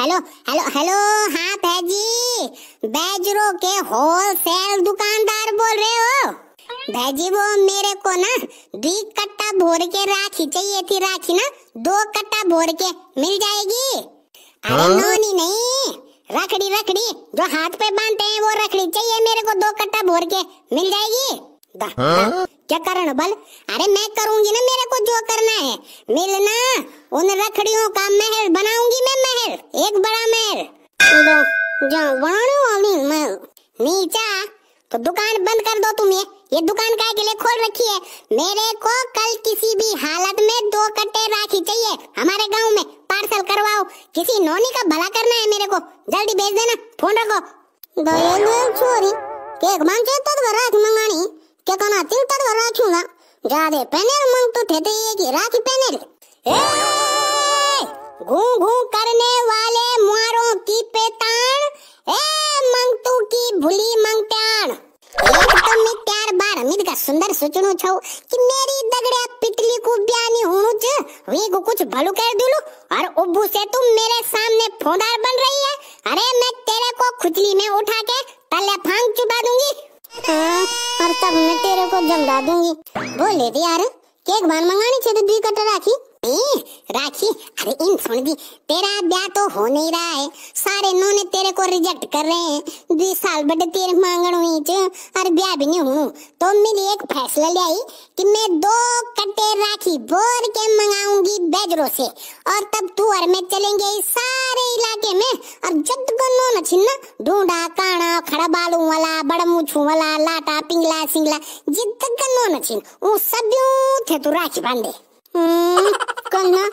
Hello hello hello हाँ भैजी बैजरो के होलसेल दुकानदार बोल रहे हो भैजी वो मेरे को ना दी कट्टा भोर के राखी चाहिए थी राखी ना दो कट्टा भोर के मिल जाएगी अरे हाँ? नौनी नहीं रखड़ी रखड़ी जो हाथ पे बांधते हैं वो रखड़ी चाहिए मेरे को दो कट्टा भोर के मिल जाएगी दा, हाँ? क्या कारण बल अरे मैं करूंगी ना मेरे को जो करना है मिलना उन रखड़ियों का महल बनाऊंगी मैं महल एक बड़ा महल नीचा तो दुकान बंद कर दो तुम ये ये दुकान का के लिए खोल रखी है मेरे को कल किसी भी हालत में दो कट्टे राखी चाहिए हमारे गांव में पार्सल करवाओ किसी नौनी का भला करना है मेरे को जल्दी भेज देना फोन रखो छोरी केक तो रात मंगानी क्या कहना तिलतर भर रखूंगा जादे पहने मंग तो थे ये कि राखी ए घू घू करने वाले मारो की पेतान ए मंग तू की भूली मंग प्याण एक तो मैं त्यार बार अमित का सुंदर सोचनो छौ कि मेरी दगड़े पितली को ब्यानी होनु छ वे को कुछ भलो कर दिलु और उब्बू से तुम मेरे सामने फोदार बन रही है अरे मैं तेरे को खुजली में उठा के तले फांग चुबा दूंगी हाँ, और तब मैं तेरे को जमड़ा दूंगी बोले थे यार केक बान मंगानी चाहिए तो दुई कट्टा राखी ए, राखी अरे इन सुन दी तेरा ब्याह तो हो नहीं रहा है सारे नौने तेरे को रिजेक्ट कर रहे हैं दुई साल बड़े तेरे मांगण हुई अरे ब्याह भी नहीं हूँ तो मेरी एक फैसला ले आई कि मैं दो कट्टे राखी बोर के मंगाऊंगी बेजरो से और तब तू और मैं चलेंगे सारे इलाके में और छिन्न ढूंढा काणा खड़बालू वाला बड़मूछू वाला लाटा पिंगला सिंगला जिद गन्नो न छिन ऊ सब्यू थे तू राखी बांधे कंगना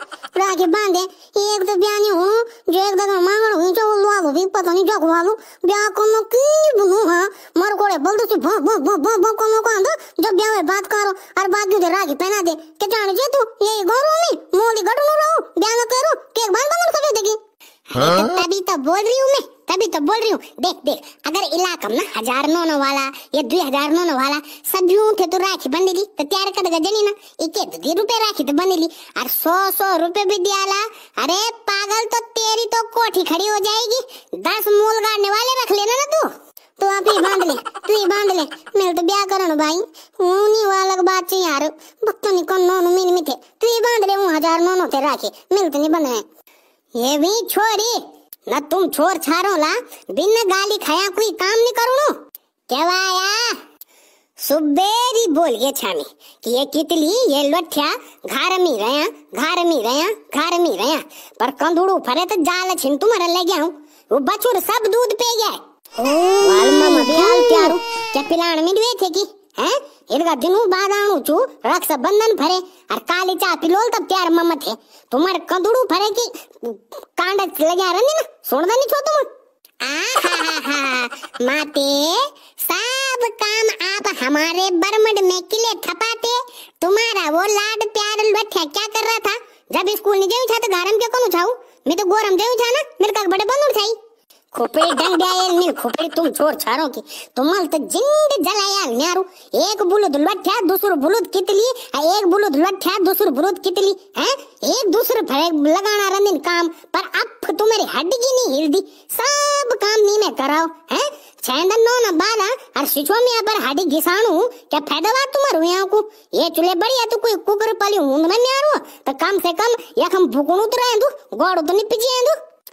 राखी बांधे एक तो ब्यानी हूँ जो एक दगा मांगण हुई जो लोग भी पता नहीं जो घुमालू ब्याह को मैं की बोलू हां मर कोड़े बोल दो भो भो भो भो भो को मैं कांदो जब ब्याह में बात करो और बात क्यों राखी पहना दे के जान जे तू ये गोरू में मोली गडनो रहो ब्याह करो केक बांध बांध कर देगी हाँ? तभी तो बोल रही हूँ मैं तभी तो बोल रही हूँ देख देख अगर इलाका ना हजार नो नो वाला या दो हजार नो नो वाला यूं थे तो राखी बंदी दी तो तैयार कर देगा जनी ना एक तो दी रुपए राखी तो बनी ली और सौ सौ रुपए भी दिया ला अरे पागल तो तेरी तो कोठी खड़ी हो जाएगी दस मूल गाड़ने वाले रख लेना ना तू तो आप ही बांध ले तू ही बांध ले मेरे तो ब्याह करण भाई ऊनी वाला बात चाहिए यार भक्तों ने कौन नोनो मीन मिथे तू ही बांध ले हूं हजार नोनो ते राखे मिलते नहीं बने ये भी छोरी न तुम छोर छारो ला बिन गाली खाया कोई काम नहीं करूँ केवाया सुबेरी बोल ये छामी कि ये कितली ये लठिया घर में रहया घर में रहया घर में रहया पर कंदूड़ू फरे तो जाल छिन तुम्हारे ले गया हूं वो बछुर सब दूध पे गया वाल मम्मा भी हाल क्या पिलाण में दुए थे की हैं इनका दिनु बादाणु आणू छु रक्ष बंधन भरे और काली चा पिलोल तब प्यार ममत है तुम्हारे कंदुड़ू भरे की कांड लगा रनी ना सुन दे नहीं छो तुम माते सब काम आप हमारे बरमड में किले थपाते तुम्हारा वो लाड प्यार बैठा क्या कर रहा था जब स्कूल नहीं गई था तो घर में क्यों कौन उछाऊ मैं तो गोरम जाऊ था ना मेरे का बड़े बंदूर छाई ખોપડી ડંગ ડાયલ ની ખોપડી તું છોર છારો કે તુમલ તો જિંદ જલાયા ન્યારુ એક બુલુદ લઠ્યા दूसर બુલુદ કિતલી આ એક બુલુદ લઠ્યા दूसर બુલુદ કિતલી હે એક दूसर ભરે લગાણા રંદિન કામ પર અપ તુમારી હડગી ની હિલદી સબ કામ ની મે કરાવ હે छेंदन नो न बाला और सिचो में अबर हाडी घिसाणु क्या फायदा बात तुम्हारो यहाँ को ये चूल्हे बढ़िया तो कोई कुकर पाली ऊंद में नहीं आ तो कम से कम यखम भुकुणु तो रहें दू गोड़ तो नहीं पिजी दू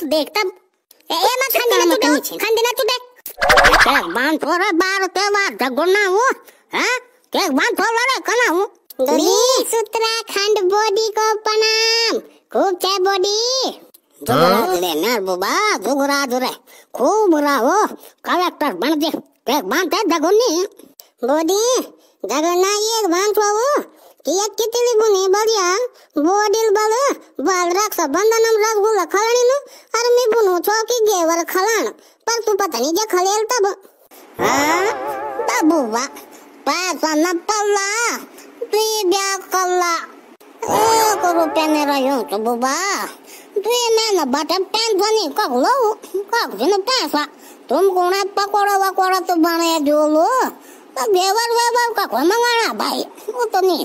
तू देख तब ए ए मत खान देना तू देख खन देना तू देख के बांध फोर बार ते बार जगोना हूं हां के बांध फोर रे कना हूं दुली खंड बॉडी को प्रणाम खूब छे बॉडी जोगरा हाँ। नर बुबा जोगरा जोरे खूब बुरा हो कलेक्टर बन दे के बांध ते जगोनी बॉडी जगोना एक बांध थोड़ा ಎತ್ತಿತ್ತಿಳಿ ಗುಣಿ ಬದಿಯ ಬೋಡಿಲ್ ಬಲ ಬಾಲ್ ರಕ್ಷ ಬಂಧನಂ ರಸಗುಲ್ಲ खलणीनु और मैं बुनु चौकी गेवर खलाण पर तू पता नहीं जे खलेल तब हाँ तब हुआ पैसा न पल्ला तू ब्याह कल्ला एक रुपया ने रहो तो बुबा तू ने न बटे पैन धनी कक लो कक जिन पैसा तुम कोना पकोड़ा वकोड़ा तो बनाया जो लो तो गेवर वेवर का कोई मंगाना भाई वो तो नहीं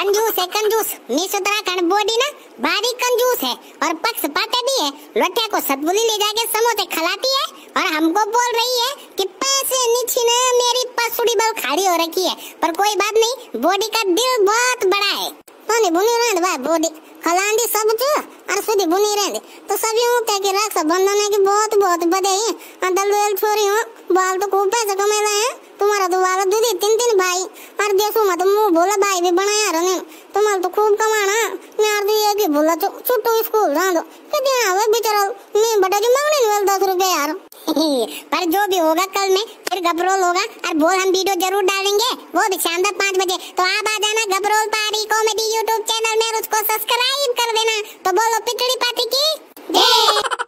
कंजूस है कंजूस मिस उत्तराखंड बॉडी ना भारी कंजूस है और पक्ष पक्षपाती भी है लोटिया को सतबुली ले जाके समोसे खिलाती है और हमको बोल रही है कि पैसे नीचे ने मेरी पसुड़ी बहुत खाड़ी हो रखी है पर कोई बात नहीं बॉडी का दिल बहुत बड़ा है तोने बुनी रहंद भाई बॉडी खलांदी सब जो और सुधी बुनी रहंद तो सब यूं कह के रक्षा बंधन है कि बहुत बहुत बधाई और दलदल छोरी हो बाल तो खूब पैसे कमे रहे हैं तुम्हारा तो वाला दे दे तीन तीन भाई और देसो मत मुंह बोला भाई भी बनाया रने तुम्हारा तो खूब कमाना यार तो ये की बोला तो छोटो स्कूल जा दो के दे आवे बेचारा मैं बटा जो मांगने वाला 10 रुपए यार पर जो भी होगा कल में फिर गबरोल होगा और बोल हम वीडियो जरूर डालेंगे वो भी शाम तक 5 बजे तो आप आ जाना गबरोल पारी कॉमेडी YouTube चैनल में उसको सब्सक्राइब कर देना तो बोलो पिटड़ी पार्टी की जय